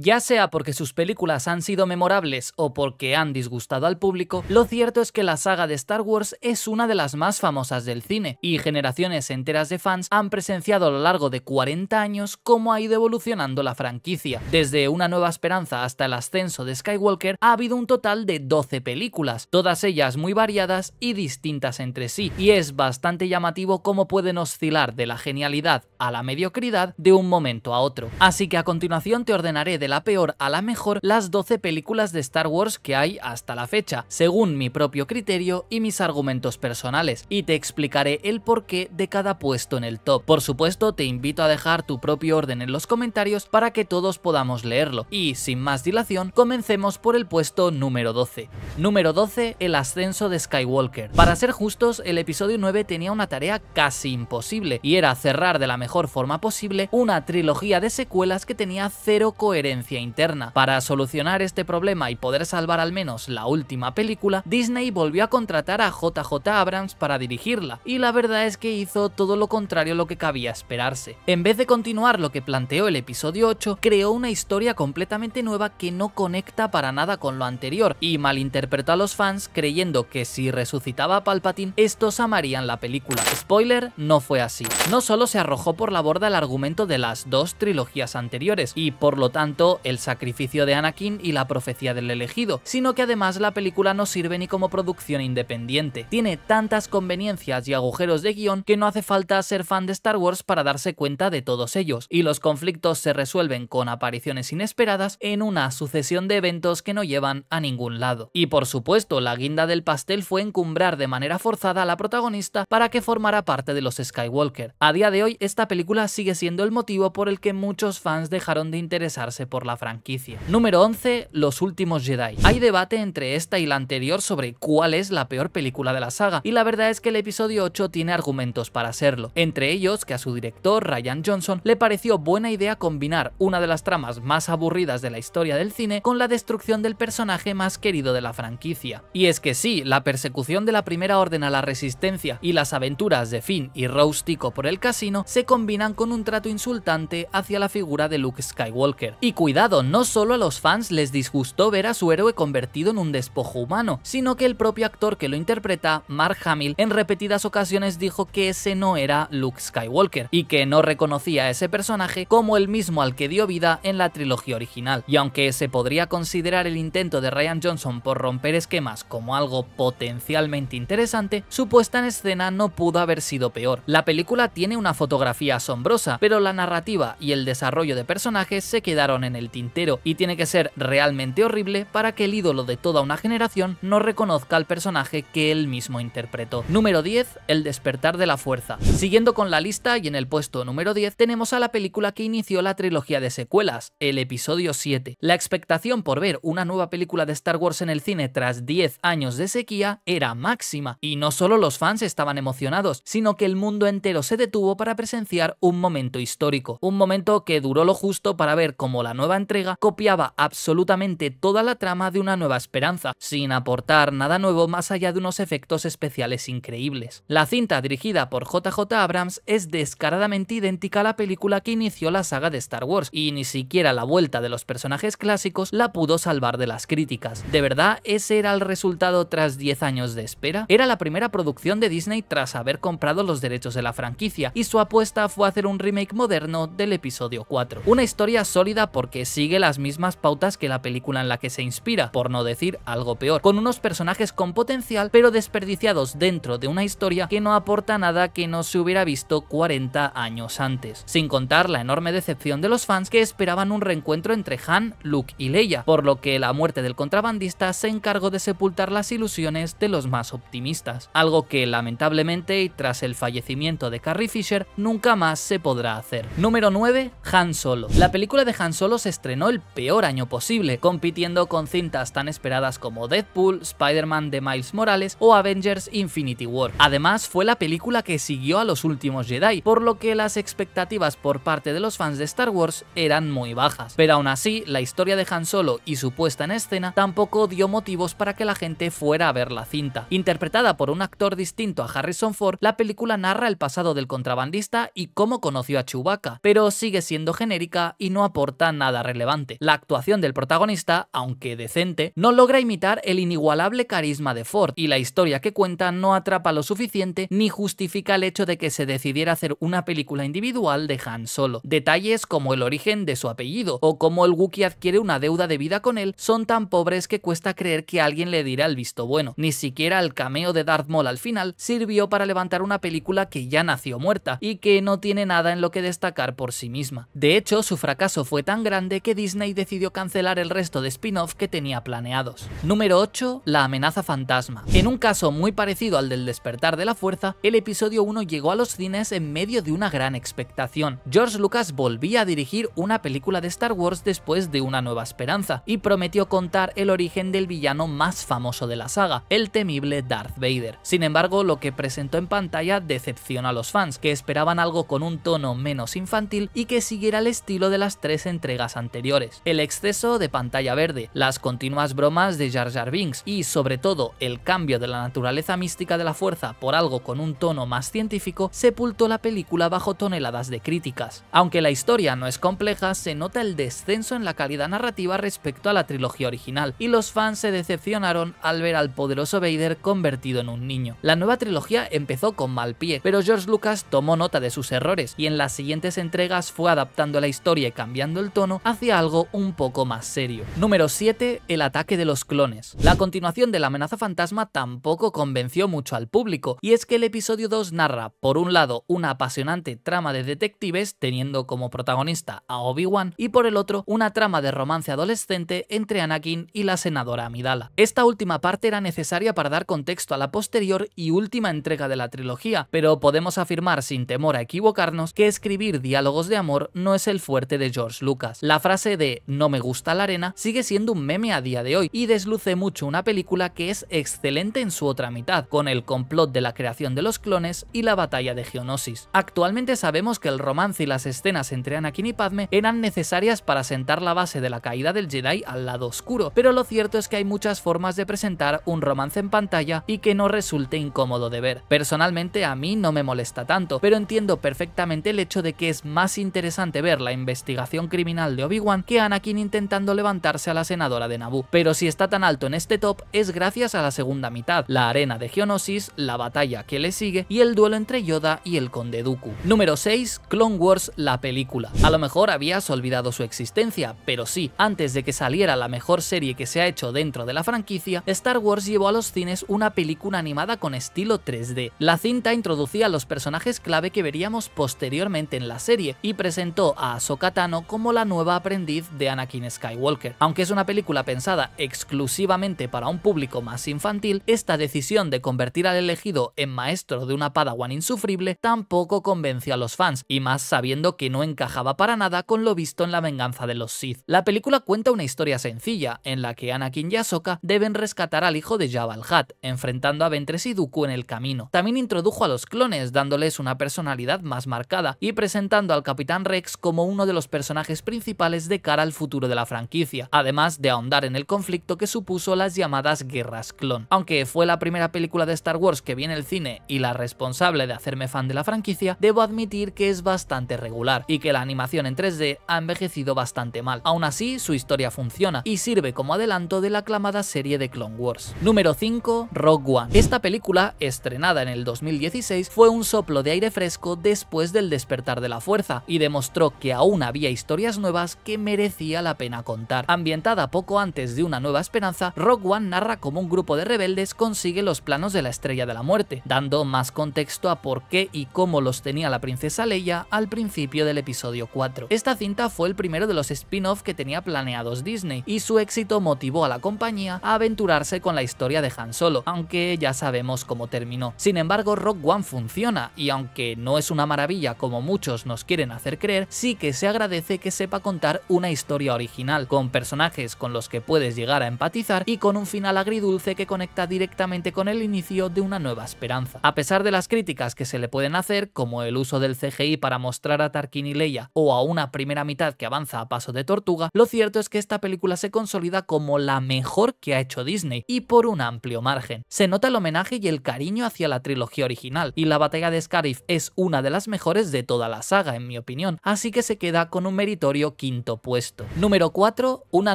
Ya sea porque sus películas han sido memorables o porque han disgustado al público, lo cierto es que la saga de Star Wars es una de las más famosas del cine, y generaciones enteras de fans han presenciado a lo largo de 40 años cómo ha ido evolucionando la franquicia. Desde Una Nueva Esperanza hasta el ascenso de Skywalker ha habido un total de 12 películas, todas ellas muy variadas y distintas entre sí, y es bastante llamativo cómo pueden oscilar de la genialidad a la mediocridad de un momento a otro. Así que a continuación te ordenaré de la peor a la mejor las 12 películas de Star Wars que hay hasta la fecha, según mi propio criterio y mis argumentos personales, y te explicaré el porqué de cada puesto en el top. Por supuesto, te invito a dejar tu propio orden en los comentarios para que todos podamos leerlo. Y sin más dilación, comencemos por el puesto número 12. Número 12, el ascenso de Skywalker. Para ser justos, el episodio 9 tenía una tarea casi imposible, y era cerrar de la mejor forma posible una trilogía de secuelas que tenía cero coherencia interna. Para solucionar este problema y poder salvar al menos la última película, Disney volvió a contratar a JJ Abrams para dirigirla, y la verdad es que hizo todo lo contrario a lo que cabía esperarse. En vez de continuar lo que planteó el episodio 8, creó una historia completamente nueva que no conecta para nada con lo anterior, y malinterpretó a los fans creyendo que si resucitaba a Palpatine, estos amarían la película. Spoiler, no fue así. No solo se arrojó por la borda el argumento de las dos trilogías anteriores, y por lo tanto el sacrificio de Anakin y la profecía del elegido, sino que además la película no sirve ni como producción independiente. Tiene tantas conveniencias y agujeros de guión que no hace falta ser fan de Star Wars para darse cuenta de todos ellos, y los conflictos se resuelven con apariciones inesperadas en una sucesión de eventos que no llevan a ningún lado. Y por supuesto, la guinda del pastel fue encumbrar de manera forzada a la protagonista para que formara parte de los Skywalker. A día de hoy, esta película sigue siendo el motivo por el que muchos fans dejaron de interesarse por la franquicia. Número 11. Los últimos Jedi. Hay debate entre esta y la anterior sobre cuál es la peor película de la saga, y la verdad es que el episodio 8 tiene argumentos para serlo, entre ellos que a su director, Ryan Johnson, le pareció buena idea combinar una de las tramas más aburridas de la historia del cine con la destrucción del personaje más querido de la franquicia. Y es que sí, la persecución de la Primera Orden a la Resistencia y las aventuras de Finn y Rose Tico por el casino se combinan con un trato insultante hacia la figura de Luke Skywalker. Y cuidado, no solo a los fans les disgustó ver a su héroe convertido en un despojo humano, sino que el propio actor que lo interpreta, Mark Hamill, en repetidas ocasiones dijo que ese no era Luke Skywalker y que no reconocía a ese personaje como el mismo al que dio vida en la trilogía original. Y aunque se podría considerar el intento de Ryan Johnson por romper esquemas como algo potencialmente interesante, su puesta en escena no pudo haber sido peor. La película tiene una fotografía asombrosa, pero la narrativa y el desarrollo de personajes se quedaron en el tintero y tiene que ser realmente horrible para que el ídolo de toda una generación no reconozca al personaje que él mismo interpretó. Número 10. El despertar de la fuerza. Siguiendo con la lista y en el puesto número 10 tenemos a la película que inició la trilogía de secuelas, el episodio 7. La expectación por ver una nueva película de Star Wars en el cine tras 10 años de sequía era máxima, y no solo los fans estaban emocionados, sino que el mundo entero se detuvo para presenciar un momento histórico, un momento que duró lo justo para ver cómo la nueva entrega copiaba absolutamente toda la trama de Una Nueva Esperanza, sin aportar nada nuevo más allá de unos efectos especiales increíbles. La cinta dirigida por JJ Abrams es descaradamente idéntica a la película que inició la saga de Star Wars, y ni siquiera la vuelta de los personajes clásicos la pudo salvar de las críticas. ¿De verdad ese era el resultado tras 10 años de espera? Era la primera producción de Disney tras haber comprado los derechos de la franquicia, y su apuesta fue hacer un remake moderno del episodio 4. Una historia sólida por que sigue las mismas pautas que la película en la que se inspira, por no decir algo peor, con unos personajes con potencial pero desperdiciados dentro de una historia que no aporta nada que no se hubiera visto 40 años antes. Sin contar la enorme decepción de los fans que esperaban un reencuentro entre Han, Luke y Leia, por lo que la muerte del contrabandista se encargó de sepultar las ilusiones de los más optimistas, algo que lamentablemente y tras el fallecimiento de Carrie Fisher nunca más se podrá hacer. Número 9. Han Solo. La película de Han Solo estrenó el peor año posible, compitiendo con cintas tan esperadas como Deadpool, Spider-Man de Miles Morales o Avengers Infinity War. Además, fue la película que siguió a los últimos Jedi, por lo que las expectativas por parte de los fans de Star Wars eran muy bajas. Pero aún así, la historia de Han Solo y su puesta en escena tampoco dio motivos para que la gente fuera a ver la cinta. Interpretada por un actor distinto a Harrison Ford, la película narra el pasado del contrabandista y cómo conoció a Chewbacca, pero sigue siendo genérica y no aporta nada relevante. La actuación del protagonista, aunque decente, no logra imitar el inigualable carisma de Ford, y la historia que cuenta no atrapa lo suficiente ni justifica el hecho de que se decidiera hacer una película individual de Han Solo. Detalles como el origen de su apellido o cómo el Wookiee adquiere una deuda de vida con él son tan pobres que cuesta creer que alguien le dirá el visto bueno. Ni siquiera el cameo de Darth Maul al final sirvió para levantar una película que ya nació muerta y que no tiene nada en lo que destacar por sí misma. De hecho, su fracaso fue tan de que Disney decidió cancelar el resto de spin-off que tenía planeados. Número 8. La amenaza fantasma. En un caso muy parecido al del despertar de la fuerza, el episodio 1 llegó a los cines en medio de una gran expectación. George Lucas volvía a dirigir una película de Star Wars después de Una Nueva Esperanza y prometió contar el origen del villano más famoso de la saga, el temible Darth Vader. Sin embargo, lo que presentó en pantalla decepcionó a los fans, que esperaban algo con un tono menos infantil y que siguiera el estilo de las tres entregas anteriores, el exceso de pantalla verde, las continuas bromas de Jar Jar Binks y, sobre todo, el cambio de la naturaleza mística de la fuerza por algo con un tono más científico, sepultó la película bajo toneladas de críticas. Aunque la historia no es compleja, se nota el descenso en la calidad narrativa respecto a la trilogía original, y los fans se decepcionaron al ver al poderoso Vader convertido en un niño. La nueva trilogía empezó con mal pie, pero George Lucas tomó nota de sus errores, y en las siguientes entregas fue adaptando la historia y cambiando el tono hacia algo un poco más serio. Número 7. El ataque de los clones. La continuación de la amenaza fantasma tampoco convenció mucho al público, y es que el episodio 2 narra, por un lado, una apasionante trama de detectives teniendo como protagonista a Obi-Wan, y por el otro, una trama de romance adolescente entre Anakin y la senadora Amidala. Esta última parte era necesaria para dar contexto a la posterior y última entrega de la trilogía, pero podemos afirmar sin temor a equivocarnos que escribir diálogos de amor no es el fuerte de George Lucas. La frase de no me gusta la arena sigue siendo un meme a día de hoy y desluce mucho una película que es excelente en su otra mitad, con el complot de la creación de los clones y la batalla de Geonosis. Actualmente sabemos que el romance y las escenas entre Anakin y Padme eran necesarias para sentar la base de la caída del Jedi al lado oscuro, pero lo cierto es que hay muchas formas de presentar un romance en pantalla y que no resulte incómodo de ver. Personalmente a mí no me molesta tanto, pero entiendo perfectamente el hecho de que es más interesante ver la investigación criminal de Obi-Wan que Anakin intentando levantarse a la senadora de Naboo. Pero si está tan alto en este top es gracias a la segunda mitad, la arena de Geonosis, la batalla que le sigue y el duelo entre Yoda y el Conde Dooku. Número 6. Clone Wars, la película. A lo mejor habías olvidado su existencia, pero sí, antes de que saliera la mejor serie que se ha hecho dentro de la franquicia, Star Wars llevó a los cines una película animada con estilo 3D. La cinta introducía a los personajes clave que veríamos posteriormente en la serie y presentó a Ahsoka Tano como la nueva aprendiz de Anakin Skywalker. Aunque es una película pensada exclusivamente para un público más infantil, esta decisión de convertir al elegido en maestro de una Padawan insufrible tampoco convenció a los fans, y más sabiendo que no encajaba para nada con lo visto en La venganza de los Sith. La película cuenta una historia sencilla, en la que Anakin y Ahsoka deben rescatar al hijo de Jabba el hutt enfrentando a Ventress y Dooku en el camino. También introdujo a los clones, dándoles una personalidad más marcada, y presentando al Capitán Rex como uno de los personajes principales de cara al futuro de la franquicia, además de ahondar en el conflicto que supuso las llamadas guerras clon. Aunque fue la primera película de Star Wars que vi en el cine y la responsable de hacerme fan de la franquicia, debo admitir que es bastante regular y que la animación en 3D ha envejecido bastante mal. Aún así, su historia funciona y sirve como adelanto de la aclamada serie de Clone Wars. Número 5. Rogue One. Esta película, estrenada en el 2016, fue un soplo de aire fresco después del despertar de la fuerza y demostró que aún había historias nuevas que merecía la pena contar. Ambientada poco antes de Una Nueva Esperanza, Rock One narra cómo un grupo de rebeldes consigue los planos de la Estrella de la Muerte, dando más contexto a por qué y cómo los tenía la princesa Leia al principio del episodio 4. Esta cinta fue el primero de los spin-off que tenía planeados Disney, y su éxito motivó a la compañía a aventurarse con la historia de Han Solo, aunque ya sabemos cómo terminó. Sin embargo, Rock One funciona, y aunque no es una maravilla como muchos nos quieren hacer creer, sí que se agradece que sepa contar una historia original, con personajes con los que puedes llegar a empatizar y con un final agridulce que conecta directamente con el inicio de una nueva esperanza. A pesar de las críticas que se le pueden hacer, como el uso del CGI para mostrar a Tarkin y Leia o a una primera mitad que avanza a paso de tortuga, lo cierto es que esta película se consolida como la mejor que ha hecho Disney y por un amplio margen. Se nota el homenaje y el cariño hacia la trilogía original y la batalla de Scarif es una de las mejores de toda la saga en mi opinión, así que se queda con un meritorio quinto puesto. Número 4. Una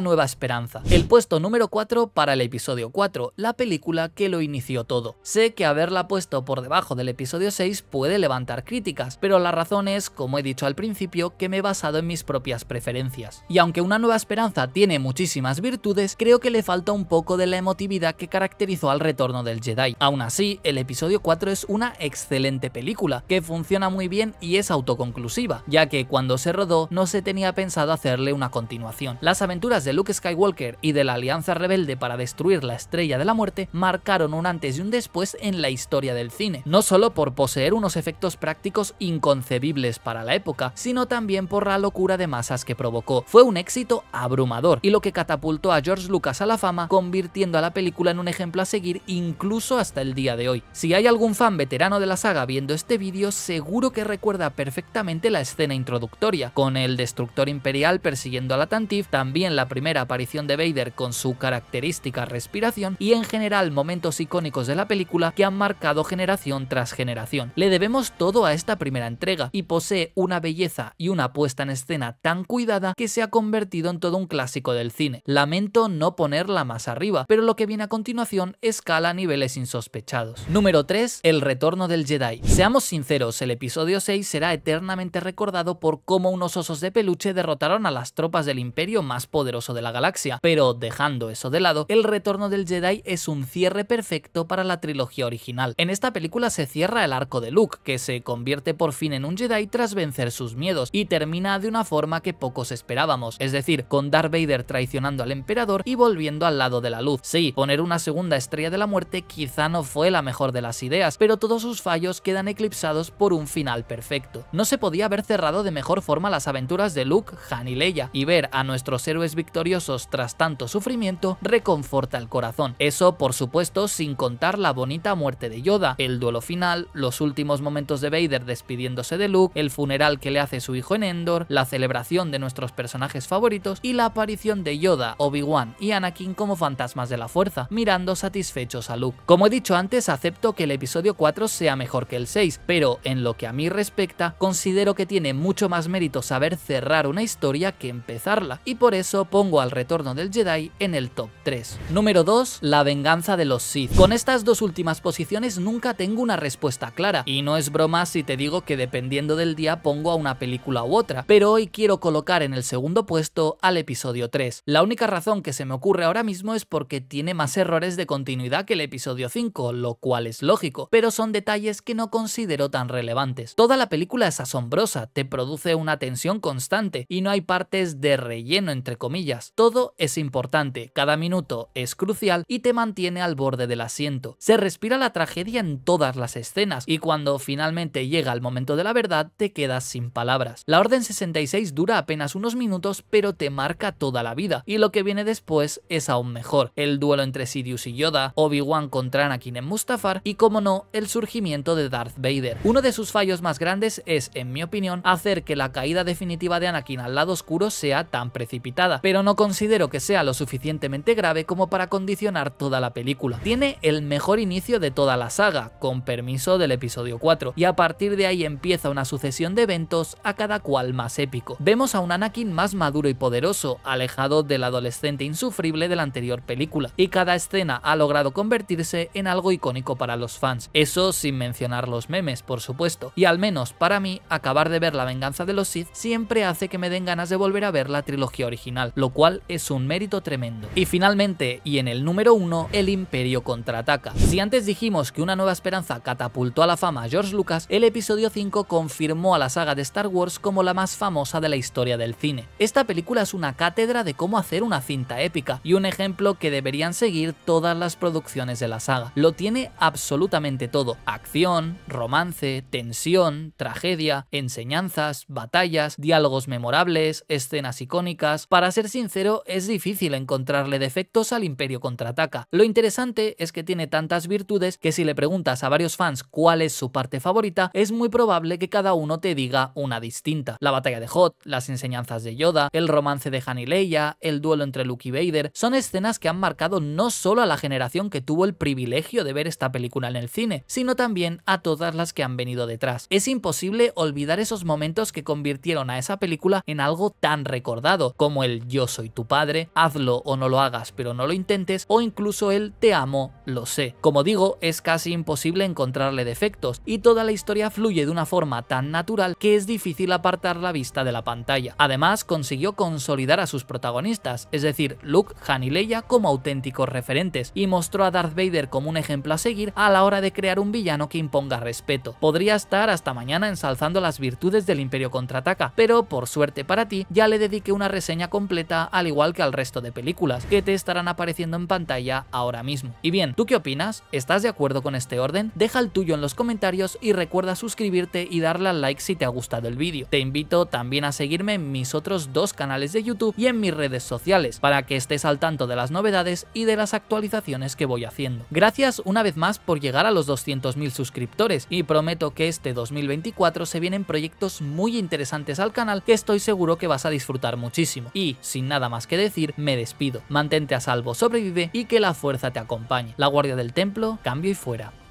nueva esperanza. El puesto número 4 para el episodio 4, la película que lo inició todo. Sé que haberla puesto por debajo del episodio 6 puede levantar críticas, pero la razón es, como he dicho al principio, que me he basado en mis propias preferencias. Y aunque Una Nueva Esperanza tiene muchísimas virtudes, creo que le falta un poco de la emotividad que caracterizó al retorno del Jedi. Aún así, el episodio 4 es una excelente película, que funciona muy bien y es autoconclusiva, ya que cuando se rodó no se tenía pensado hacerle una continuación. Las aventuras de Luke Skywalker y de la Alianza Rebelde para destruir la Estrella de la Muerte marcaron un antes y un después en la historia del cine, no solo por poseer unos efectos prácticos inconcebibles para la época, sino también por la locura de masas que provocó. Fue un éxito abrumador y lo que catapultó a George Lucas a la fama, convirtiendo a la película en un ejemplo a seguir incluso hasta el día de hoy. Si hay algún fan veterano de la saga viendo este vídeo, seguro que recuerda perfectamente la escena introductoria, con el destructor Imperial persiguiendo a la Tantif, también la primera aparición de Vader con su característica respiración y en general momentos icónicos de la película que han marcado generación tras generación. Le debemos todo a esta primera entrega y posee una belleza y una puesta en escena tan cuidada que se ha convertido en todo un clásico del cine. Lamento no ponerla más arriba, pero lo que viene a continuación escala a niveles insospechados. Número 3. El retorno del Jedi. Seamos sinceros, el episodio 6 será eternamente recordado por cómo unos osos de peluche de derrotaron a las tropas del imperio más poderoso de la galaxia, pero dejando eso de lado, El retorno del Jedi es un cierre perfecto para la trilogía original. En esta película se cierra el arco de Luke, que se convierte por fin en un Jedi tras vencer sus miedos, y termina de una forma que pocos esperábamos, es decir, con Darth Vader traicionando al emperador y volviendo al lado de la luz. Sí, poner una segunda estrella de la muerte quizá no fue la mejor de las ideas, pero todos sus fallos quedan eclipsados por un final perfecto. No se podía haber cerrado de mejor forma las aventuras de Luke han y Leia, y ver a nuestros héroes victoriosos tras tanto sufrimiento reconforta el corazón. Eso, por supuesto, sin contar la bonita muerte de Yoda, el duelo final, los últimos momentos de Vader despidiéndose de Luke, el funeral que le hace su hijo en Endor, la celebración de nuestros personajes favoritos y la aparición de Yoda, Obi-Wan y Anakin como fantasmas de la fuerza, mirando satisfechos a Luke. Como he dicho antes, acepto que el episodio 4 sea mejor que el 6, pero en lo que a mí respecta, considero que tiene mucho más mérito saber cerrar una historia que empezarla, y por eso pongo al retorno del Jedi en el top 3. Número 2. La venganza de los Sith. Con estas dos últimas posiciones nunca tengo una respuesta clara, y no es broma si te digo que dependiendo del día pongo a una película u otra, pero hoy quiero colocar en el segundo puesto al episodio 3. La única razón que se me ocurre ahora mismo es porque tiene más errores de continuidad que el episodio 5, lo cual es lógico, pero son detalles que no considero tan relevantes. Toda la película es asombrosa, te produce una tensión constante, y no hay partes de relleno entre comillas. Todo es importante, cada minuto es crucial y te mantiene al borde del asiento. Se respira la tragedia en todas las escenas y cuando finalmente llega el momento de la verdad te quedas sin palabras. La Orden 66 dura apenas unos minutos pero te marca toda la vida y lo que viene después es aún mejor. El duelo entre Sidious y Yoda, Obi-Wan contra Anakin en Mustafar y como no, el surgimiento de Darth Vader. Uno de sus fallos más grandes es, en mi opinión, hacer que la caída definitiva de Anakin al lado oscuro sea tan precipitada, pero no considero que sea lo suficientemente grave como para condicionar toda la película. Tiene el mejor inicio de toda la saga, con permiso del episodio 4, y a partir de ahí empieza una sucesión de eventos, a cada cual más épico. Vemos a un Anakin más maduro y poderoso, alejado del adolescente insufrible de la anterior película, y cada escena ha logrado convertirse en algo icónico para los fans. Eso sin mencionar los memes, por supuesto. Y al menos para mí, acabar de ver la venganza de los Sith siempre hace que me ganas de volver a ver la trilogía original, lo cual es un mérito tremendo. Y finalmente, y en el número 1, El Imperio contraataca. Si antes dijimos que Una Nueva Esperanza catapultó a la fama a George Lucas, el episodio 5 confirmó a la saga de Star Wars como la más famosa de la historia del cine. Esta película es una cátedra de cómo hacer una cinta épica y un ejemplo que deberían seguir todas las producciones de la saga. Lo tiene absolutamente todo, acción, romance, tensión, tragedia, enseñanzas, batallas, diálogos memorables, escenas icónicas. Para ser sincero, es difícil encontrarle defectos al Imperio contraataca. Lo interesante es que tiene tantas virtudes que si le preguntas a varios fans cuál es su parte favorita, es muy probable que cada uno te diga una distinta. La batalla de Hot, las enseñanzas de Yoda, el romance de Han y Leia, el duelo entre Luke y Vader, son escenas que han marcado no solo a la generación que tuvo el privilegio de ver esta película en el cine, sino también a todas las que han venido detrás. Es imposible olvidar esos momentos que convirtieron a esa película en algo tan recordado como el yo soy tu padre, hazlo o no lo hagas pero no lo intentes o incluso el te amo, lo sé. Como digo, es casi imposible encontrarle defectos y toda la historia fluye de una forma tan natural que es difícil apartar la vista de la pantalla. Además, consiguió consolidar a sus protagonistas, es decir, Luke, Han y Leia como auténticos referentes y mostró a Darth Vader como un ejemplo a seguir a la hora de crear un villano que imponga respeto. Podría estar hasta mañana ensalzando las virtudes del Imperio Contraataca, pero por suerte para ti, ya le dediqué una reseña completa al igual que al resto de películas, que te estarán apareciendo en pantalla ahora mismo. Y bien, ¿tú qué opinas? ¿Estás de acuerdo con este orden? Deja el tuyo en los comentarios y recuerda suscribirte y darle al like si te ha gustado el vídeo. Te invito también a seguirme en mis otros dos canales de YouTube y en mis redes sociales, para que estés al tanto de las novedades y de las actualizaciones que voy haciendo. Gracias una vez más por llegar a los 200.000 suscriptores y prometo que este 2024 se vienen proyectos muy interesantes al canal que estoy seguro que vas a disfrutar muchísimo. Y, sin nada más que decir, me despido. Mantente a salvo, sobrevive y que la fuerza te acompañe. La guardia del templo, cambio y fuera.